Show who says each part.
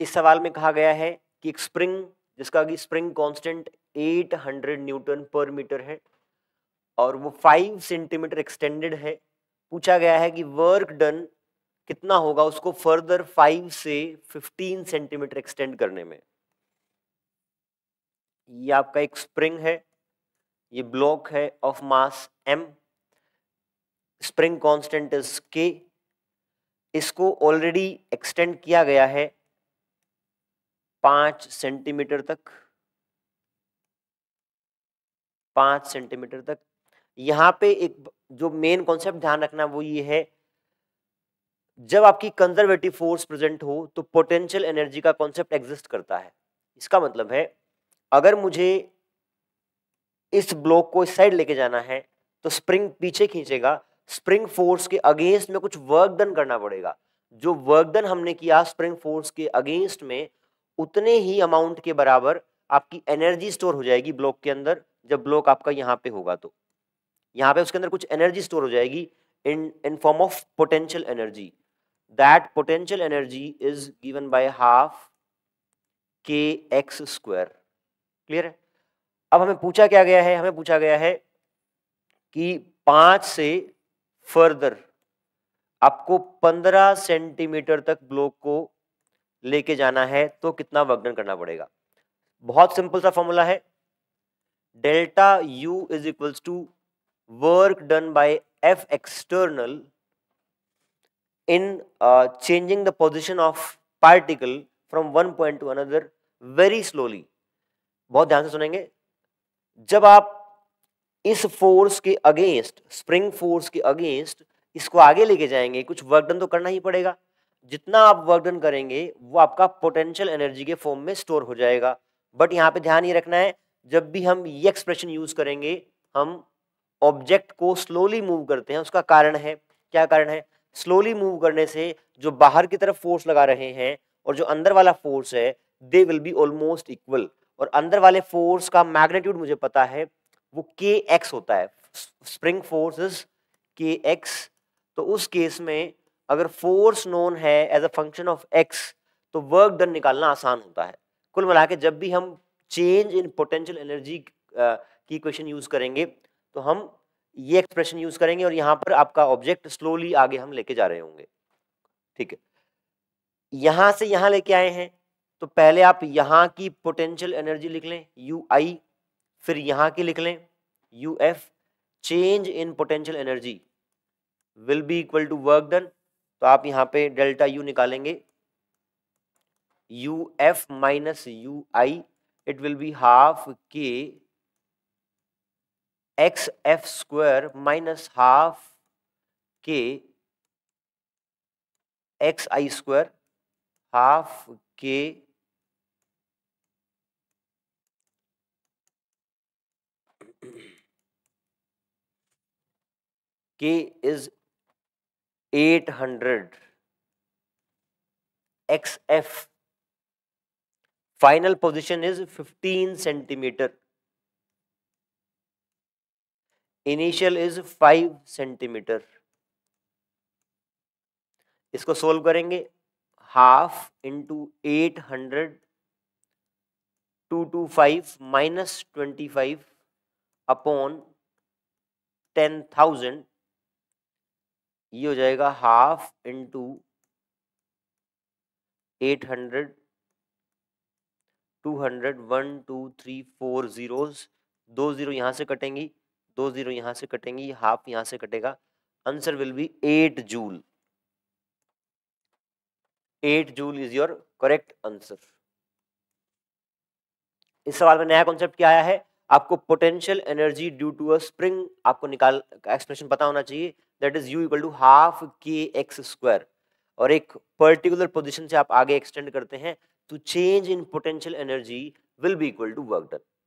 Speaker 1: इस सवाल में कहा गया है कि एक स्प्रिंग जिसका कि spring constant 800 newton per meter है और वो 5 सेंटीमीटर एक्सटेंडेड है पूछा गया है कि वर्क डन कितना होगा उसको फर्दर 5 से 15 सेंटीमीटर एक्सटेंड करने में ये आपका एक स्प्रिंग है ये ब्लॉक है of mass M spring constant is K इसको ऑलरेडी एक्सटेंड किया गया है पांच सेंटीमीटर तक पांच सेंटीमीटर तक यहां पे एक जो मेन कॉन्सेप्ट ध्यान रखना वो ये है जब आपकी कंजर्वेटिव फोर्स प्रेजेंट हो तो पोटेंशियल एनर्जी का कॉन्सेप्ट एग्जिस्ट करता है इसका मतलब है अगर मुझे इस ब्लॉक को इस साइड लेके जाना है तो स्प्रिंग पीछे खींचेगा स्प्रिंग फोर्स के अगेंस्ट में कुछ वर्क डन करना पड़ेगा जो वर्क डन हमने किया स्प्रिंग फोर्स के अगेंस्ट में उतने ही अमाउंट के बराबर आपकी एनर्जी स्टोर हो जाएगी ब्लॉक के अंदर जब ब्लॉक आपका यहाँ पे होगा तो यहाँ पे उसके अंदर कुछ एनर्जी स्टोर हो जाएगी in in form of potential energy that potential energy is given by half K X square clear है अब हमें पूछा क्या गया है हमें पूछा गया है कि पांच से फर्दर आपको पंद्रह सेंटीमीटर तक ब्लॉक को लेके जाना है तो कितना वर्क डन करना पड़ेगा बहुत सिंपल सा फॉर्मूला है delta U is equals to work done by F external in changing the position of particle from one point to another very slowly बहुत ध्यान से सुनेंगे जब आप इस फोर्स के अगेंस्ट स्प्रिंग फोर्स के अगेंस्ट इसको आगे लेके जाएंगे कुछ वर्क डन तो करना ही पड़ेगा जितना आप वर्क डन करेंगे वो आपका पोटेंशियल एनर्जी के फॉर्म में स्टोर हो जाएगा बट यहाँ पे ध्यान ये रखना है जब भी हम ये एक्सप्रेशन यूज करेंगे हम ऑब्जेक्ट को स्लोली मूव करते हैं उसका कारण है क्या कारण है स्लोली मूव करने से जो बाहर की तरफ फोर्स लगा रहे हैं और जो अंदर वाला फोर्स है they will be almost equal और अंदर वाले फोर्स का मैग्नेट्यूड मुझे पता है वो के एक्स होता है spring force is K X तो उस केस में अगर फोर्स नोन है as a function of X तो वर्क डन निकालना आसान होता है कुल मिला के जब भी हम चेंज इन पोटेंशियल एनर्जी की क्वेश्चन यूज़ करेंगे तो हम ये एक्सप्रेशन यूज़ करेंगे और यहाँ पर आपका ऑब्जेक्ट स्लोली आगे हम लेके जा रहे होंगे ठीक है यहां से यहां लेके आए हैं तो पहले आप यहां की पोटेंशियल एनर्जी लिख लें यू आई फिर यहां की लिख लें U F change in potential energy will be equal to work done तो आप यहां पे डेल्टा यू निकालेंगे U F minus U I it will be half K X F square minus half K X I square half K K is eight hundred X F final position is fifteen centimeter initial is five centimeter इसको solve करेंगे half into eight hundred two two five minus twenty five upon ten thousand ये हो जाएगा half into eight hundred two hundred one two three four zeros दो zero यहाँ से कटेंगी दो zero यहाँ से कटेंगी हाफ यहाँ से कटेगा answer will be eight joule eight joule is your correct answer इस सवाल में नया कॉन्सेप्ट क्या आया है आपको potential energy due to a spring आपको निकाल एक्सप्रेशन पता होना चाहिए that is U equal to half K X square और एक पर्टिकुलर पोजिशन से आप आगे एक्सटेंड करते हैं to change in potential energy will be equal to work done